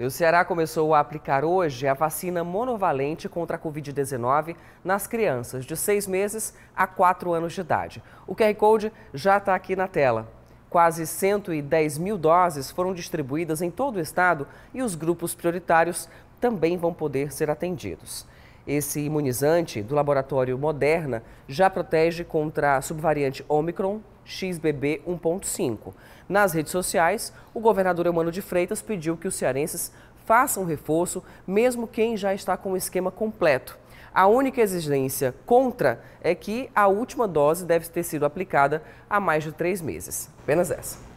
E o Ceará começou a aplicar hoje a vacina monovalente contra a Covid-19 nas crianças de 6 meses a 4 anos de idade. O QR Code já está aqui na tela. Quase 110 mil doses foram distribuídas em todo o estado e os grupos prioritários também vão poder ser atendidos. Esse imunizante do laboratório Moderna já protege contra a subvariante Omicron XBB 1.5. Nas redes sociais, o governador Eumano de Freitas pediu que os cearenses façam reforço, mesmo quem já está com o esquema completo. A única exigência contra é que a última dose deve ter sido aplicada há mais de três meses. Apenas essa.